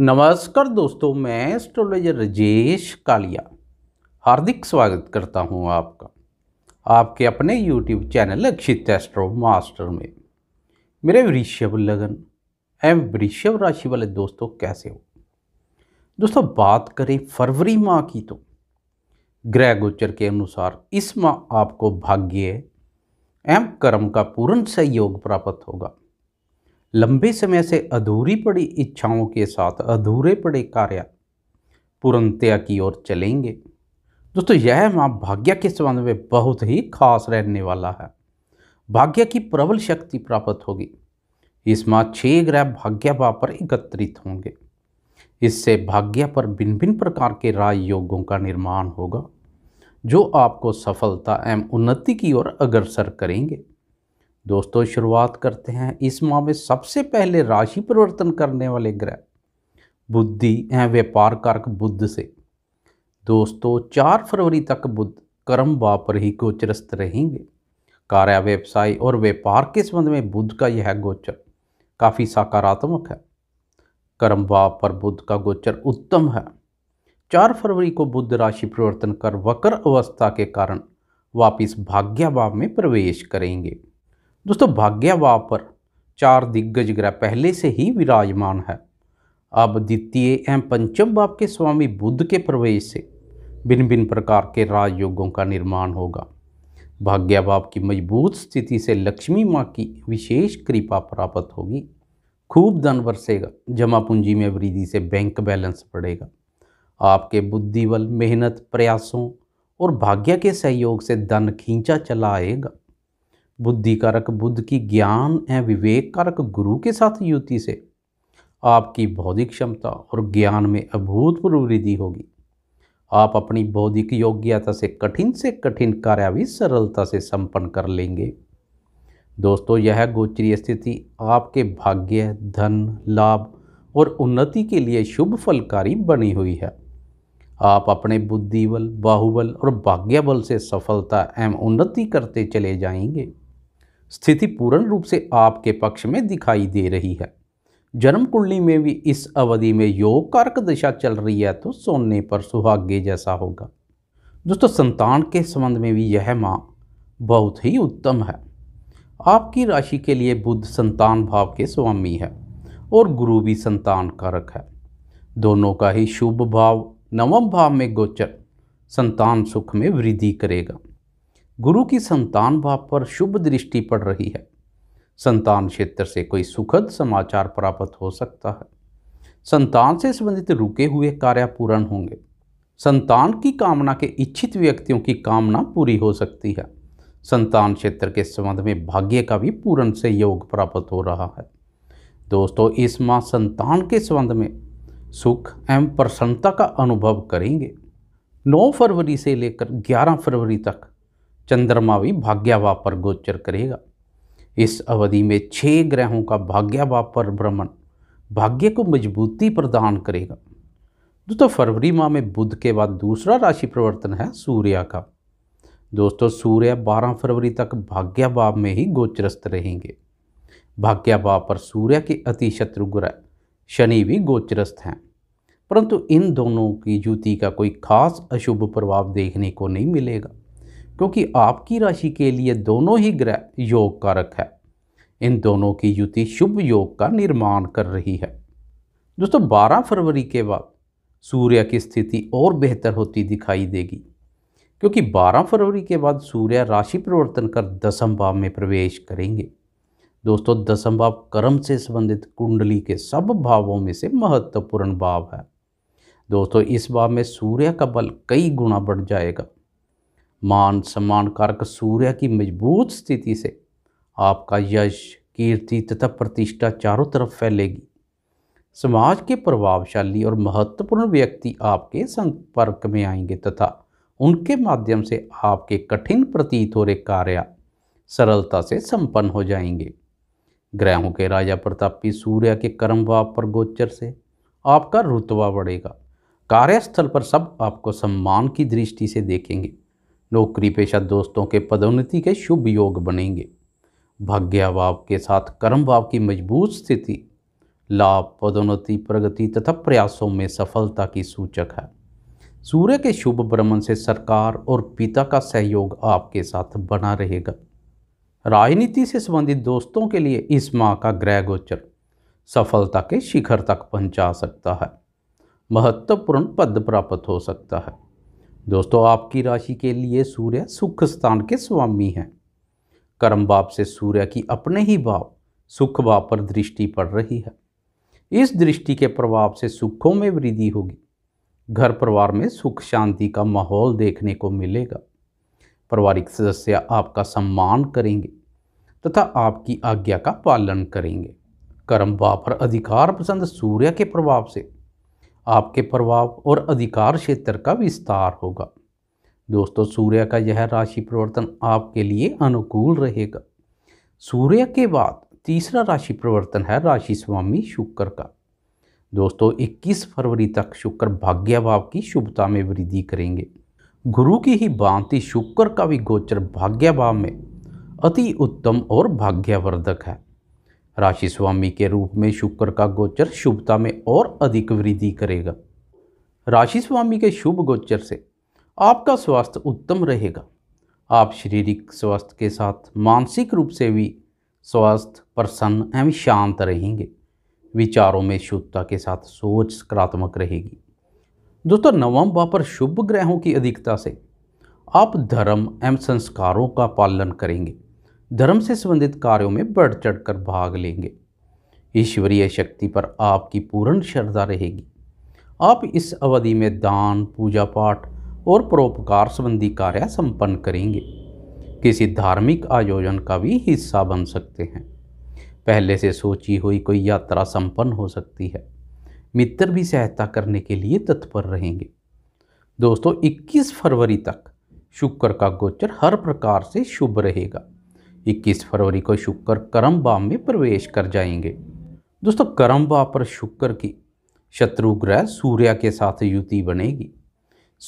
नमस्कार दोस्तों मैं एस्ट्रोलॉजर राजेश कालिया हार्दिक स्वागत करता हूं आपका आपके अपने YouTube channel Akshit astro master में मेरे वृषभ लगन एवं वृषभ राशि वाले दोस्तों कैसे हो दोस्तों बात करें फरवरी माह की तो ग्रह गोचर के अनुसार इस माह आपको भाग्य एवं कर्म का पूर्ण सहयोग प्राप्त होगा लंबे समय से अधूरी पड़ी इच्छाओं के साथ अधूरे पड़े कार्य पूर्णतया की ओर चलेंगे दोस्तों यह माँ भाग्य के संबंध में बहुत ही खास रहने वाला है भाग्य की प्रबल शक्ति प्राप्त होगी इस माह छः ग्रह भाग्य भाव पर एकत्रित होंगे इससे भाग्य पर भिन्न भिन्न प्रकार के राय योगों का निर्माण होगा जो आपको सफलता एवं उन्नति की ओर अग्रसर करेंगे दोस्तों शुरुआत करते हैं इस माह में सबसे पहले राशि परिवर्तन करने वाले ग्रह बुद्धि हैं व्यापार कारक बुद्ध से दोस्तों चार फरवरी तक बुद्ध कर्म बा पर ही गोचरस्त रहेंगे कार्य व्यवसाय और व्यापार के संबंध में बुद्ध का यह गोचर काफ़ी सकारात्मक है कर्म वापर पर बुद्ध का गोचर उत्तम है चार फरवरी को बुद्ध राशि परिवर्तन कर वक्र अवस्था के कारण वापिस भाग्याभाव में प्रवेश करेंगे दोस्तों भाग्यावा पर चार दिग्गज ग्रह पहले से ही विराजमान है अब द्वितीय एवं पंचम भाव के स्वामी बुद्ध के प्रवेश से भिन्न भिन्न प्रकार के राजयोगों का निर्माण होगा भाग्य बाप की मजबूत स्थिति से लक्ष्मी माँ की विशेष कृपा प्राप्त होगी खूब धन बरसेगा जमा पूंजी में वृद्धि से बैंक बैलेंस बढ़ेगा आपके बुद्धिबल मेहनत प्रयासों और भाग्य के सहयोग से धन खींचा चला आएगा बुद्धि कारक बुद्ध की ज्ञान एवं विवेक कारक गुरु के साथ युति से आपकी बौद्धिक क्षमता और ज्ञान में अभूतपूर्व वृद्धि होगी आप अपनी बौद्धिक योग्यता से कठिन से कठिन कार्य भी सरलता से संपन्न कर लेंगे दोस्तों यह गोचरीय स्थिति आपके भाग्य धन लाभ और उन्नति के लिए शुभ फलकारी बनी हुई है आप अपने बुद्धिबल बाहुबल और भाग्य बल से सफलता एवं उन्नति करते चले जाएंगे स्थिति पूर्ण रूप से आपके पक्ष में दिखाई दे रही है जन्म कुंडली में भी इस अवधि में योग कारक दिशा चल रही है तो सोने पर सुहागे जैसा होगा दोस्तों संतान के संबंध में भी यह माँ बहुत ही उत्तम है आपकी राशि के लिए बुद्ध संतान भाव के स्वामी है और गुरु भी संतान कारक है दोनों का ही शुभ भाव नवम भाव में गोचर संतान सुख में वृद्धि करेगा गुरु की संतान भाव पर शुभ दृष्टि पड़ रही है संतान क्षेत्र से कोई सुखद समाचार प्राप्त हो सकता है संतान से संबंधित रुके हुए कार्य पूर्ण होंगे संतान की कामना के इच्छित व्यक्तियों की कामना पूरी हो सकती है संतान क्षेत्र के संबंध में भाग्य का भी पूर्ण से योग प्राप्त हो रहा है दोस्तों इस माह संतान के संबंध में सुख एवं प्रसन्नता का अनुभव करेंगे 9 फरवरी से लेकर 11 फरवरी तक चंद्रमा भी भाग्यावा पर गोचर करेगा इस अवधि में छः ग्रहों का भाग्यावा पर भ्रमण भाग्य को मजबूती प्रदान करेगा दोस्तों फरवरी माह में बुध के बाद दूसरा राशि परिवर्तन है सूर्य का दोस्तों सूर्य 12 फरवरी तक भाग्याभाव में ही गोचरस्त रहेंगे भाग्याभाव पर सूर्य के अति शत्रु ग्रह शनि भी गोचरस्त हैं परंतु इन दोनों की युति का कोई खास अशुभ प्रभाव देखने को नहीं मिलेगा क्योंकि आपकी राशि के लिए दोनों ही ग्रह योग कारक है इन दोनों की युति शुभ योग का निर्माण कर रही है दोस्तों 12 फरवरी के बाद सूर्य की स्थिति और बेहतर होती दिखाई देगी क्योंकि 12 फरवरी के बाद सूर्य राशि परिवर्तन कर दसम भाव में प्रवेश करेंगे दोस्तों दसम भाव कर्म से संबंधित कुंडली के सब भावों में से महत्वपूर्ण भाव है दोस्तों इस भाव में सूर्य का बल कई गुना बढ़ जाएगा मान सम्मान कारक सूर्य की मजबूत स्थिति से आपका यश कीर्ति तथा प्रतिष्ठा चारों तरफ फैलेगी समाज के प्रभावशाली और महत्वपूर्ण व्यक्ति आपके संपर्क में आएंगे तथा उनके माध्यम से आपके कठिन प्रतीत हो रहे कार्य सरलता से संपन्न हो जाएंगे ग्रहों के राजा प्रतापी सूर्य के कर्म भाव पर गोचर से आपका रुतवा बढ़ेगा कार्यस्थल पर सब आपको सम्मान की दृष्टि से देखेंगे नौकरी पेशा दोस्तों के पदोन्नति के शुभ योग बनेंगे भाग्यभाव के साथ कर्म भाव की मजबूत स्थिति लाभ पदोन्नति प्रगति तथा प्रयासों में सफलता की सूचक है सूर्य के शुभ भ्रमण से सरकार और पिता का सहयोग आपके साथ बना रहेगा राजनीति से संबंधित दोस्तों के लिए इस माह का ग्रह गोचर सफलता के शिखर तक पहुंचा सकता है महत्वपूर्ण पद प्राप्त हो सकता है दोस्तों आपकी राशि के लिए सूर्य सुख स्थान के स्वामी हैं कर्म बाप से सूर्य की अपने ही भाव सुख भाव पर दृष्टि पड़ रही है इस दृष्टि के प्रभाव से सुखों में वृद्धि होगी घर परिवार में सुख शांति का माहौल देखने को मिलेगा पारिवारिक सदस्य आपका सम्मान करेंगे तथा आपकी आज्ञा का पालन करेंगे कर्म बाप पर अधिकार पसंद सूर्य के प्रभाव से आपके प्रभाव और अधिकार क्षेत्र का विस्तार होगा दोस्तों सूर्य का यह राशि परिवर्तन आपके लिए अनुकूल रहेगा सूर्य के बाद तीसरा राशि परिवर्तन है राशि स्वामी शुक्र का दोस्तों 21 फरवरी तक शुक्र भाग्यभाव की शुभता में वृद्धि करेंगे गुरु की ही भांति शुक्र का भी गोचर भाग्यभाव में अति उत्तम और भाग्यवर्धक है राशि स्वामी के रूप में शुक्र का गोचर शुभता में और अधिक वृद्धि करेगा राशि स्वामी के शुभ गोचर से आपका स्वास्थ्य उत्तम रहेगा आप शारीरिक स्वास्थ्य के साथ मानसिक रूप से भी स्वस्थ प्रसन्न एवं शांत रहेंगे विचारों में शुद्धता के साथ सोच सकारात्मक रहेगी दोस्तों नवम भाव पर शुभ ग्रहों की अधिकता से आप धर्म एवं संस्कारों का पालन करेंगे धर्म से संबंधित कार्यों में बढ़ चढ़कर भाग लेंगे ईश्वरीय शक्ति पर आपकी पूर्ण श्रद्धा रहेगी आप इस अवधि में दान पूजा पाठ और परोपकार संबंधी कार्य संपन्न करेंगे किसी धार्मिक आयोजन का भी हिस्सा बन सकते हैं पहले से सोची हुई कोई यात्रा संपन्न हो सकती है मित्र भी सहायता करने के लिए तत्पर रहेंगे दोस्तों 21 फरवरी तक शुक्र का गोचर हर प्रकार से शुभ रहेगा 21 फरवरी को शुक्र करम भाव में प्रवेश कर जाएंगे दोस्तों करम भाव पर शुक्र की शत्रु ग्रह सूर्य के साथ युति बनेगी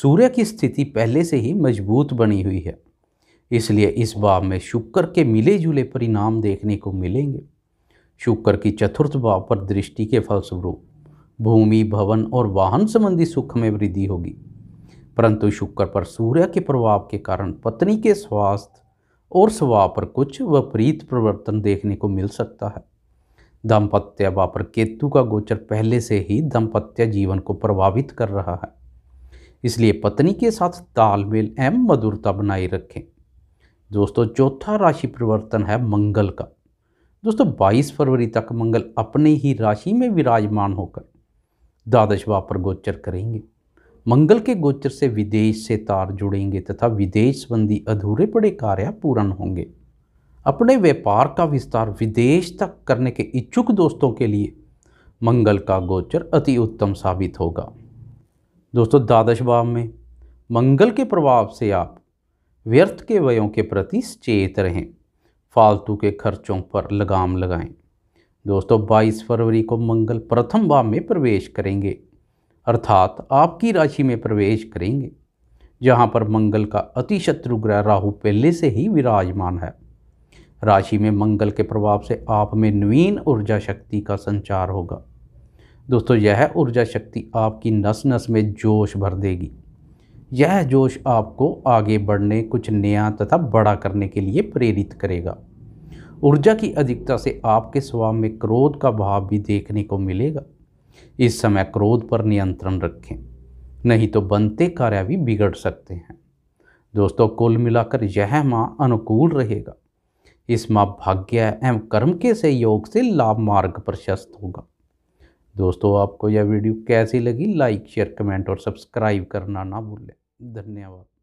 सूर्य की स्थिति पहले से ही मजबूत बनी हुई है इसलिए इस भाव में शुक्र के मिले जुले परिणाम देखने को मिलेंगे शुक्र की चतुर्थ भाव पर दृष्टि के फलस्वरूप भूमि भवन और वाहन संबंधी सुख में वृद्धि होगी परंतु शुक्र पर सूर्य के प्रभाव के कारण पत्नी के स्वास्थ्य और स्वभाव पर कुछ विपरीत परिवर्तन देखने को मिल सकता है दाम्पत्य वापर केतु का गोचर पहले से ही दाम्पत्य जीवन को प्रभावित कर रहा है इसलिए पत्नी के साथ तालमेल एवं मधुरता बनाए रखें दोस्तों चौथा राशि परिवर्तन है मंगल का दोस्तों 22 फरवरी तक मंगल अपने ही राशि में विराजमान होकर द्वादश वापर पर गोचर करेंगे मंगल के गोचर से विदेश से तार जुड़ेंगे तथा विदेश संबंधी अधूरे पड़े कार्य पूर्ण होंगे अपने व्यापार का विस्तार विदेश तक करने के इच्छुक दोस्तों के लिए मंगल का गोचर अति उत्तम साबित होगा दोस्तों द्वादश भाव में मंगल के प्रभाव से आप व्यर्थ के व्ययों के प्रति सचेत रहें फालतू के खर्चों पर लगाम लगाएं दोस्तों 22 फरवरी को मंगल प्रथम भाव में प्रवेश करेंगे अर्थात आपकी राशि में प्रवेश करेंगे जहाँ पर मंगल का अति शत्रु ग्रह राहु पहले से ही विराजमान है राशि में मंगल के प्रभाव से आप में नवीन ऊर्जा शक्ति का संचार होगा दोस्तों यह ऊर्जा शक्ति आपकी नस नस में जोश भर देगी यह जोश आपको आगे बढ़ने कुछ नया तथा बड़ा करने के लिए प्रेरित करेगा ऊर्जा की अधिकता से आपके स्वभाव में क्रोध का भाव भी देखने को मिलेगा इस समय क्रोध पर नियंत्रण रखें नहीं तो बनते कार्य भी बिगड़ सकते हैं दोस्तों कुल मिलाकर यह माँ अनुकूल रहेगा इस माँ भाग्य एवं कर्म के सहयोग से लाभ मार्ग प्रशस्त होगा दोस्तों आपको यह वीडियो कैसी लगी लाइक शेयर कमेंट और सब्सक्राइब करना ना भूलें धन्यवाद